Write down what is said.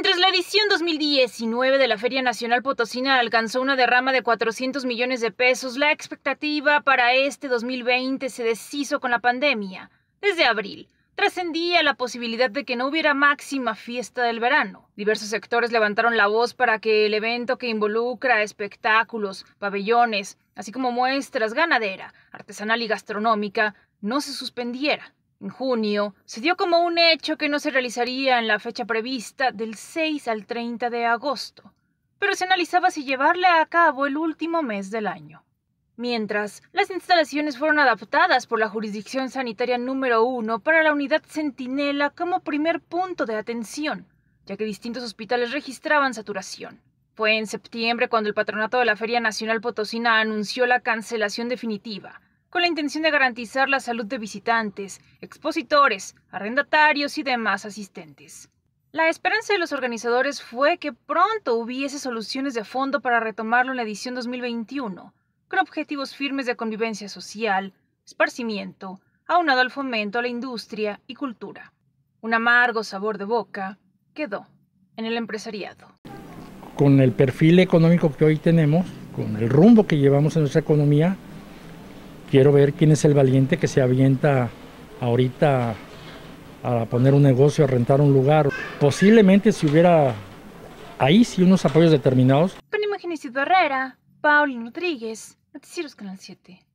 Mientras la edición 2019 de la Feria Nacional Potosina alcanzó una derrama de 400 millones de pesos, la expectativa para este 2020 se deshizo con la pandemia. Desde abril, trascendía la posibilidad de que no hubiera máxima fiesta del verano. Diversos sectores levantaron la voz para que el evento que involucra espectáculos, pabellones, así como muestras ganadera, artesanal y gastronómica, no se suspendiera en junio, se dio como un hecho que no se realizaría en la fecha prevista del 6 al 30 de agosto, pero se analizaba si llevarla a cabo el último mes del año. Mientras, las instalaciones fueron adaptadas por la jurisdicción sanitaria número 1 para la unidad Centinela como primer punto de atención, ya que distintos hospitales registraban saturación. Fue en septiembre cuando el patronato de la Feria Nacional Potosina anunció la cancelación definitiva, con la intención de garantizar la salud de visitantes, expositores, arrendatarios y demás asistentes. La esperanza de los organizadores fue que pronto hubiese soluciones de fondo para retomarlo en la edición 2021, con objetivos firmes de convivencia social, esparcimiento, aunado al fomento a la industria y cultura. Un amargo sabor de boca quedó en el empresariado. Con el perfil económico que hoy tenemos, con el rumbo que llevamos en nuestra economía, Quiero ver quién es el valiente que se avienta ahorita a poner un negocio, a rentar un lugar. Posiblemente si hubiera ahí sí unos apoyos determinados. Con imágenes Herrera, Paulino Rodríguez, Noticieros Canal 7.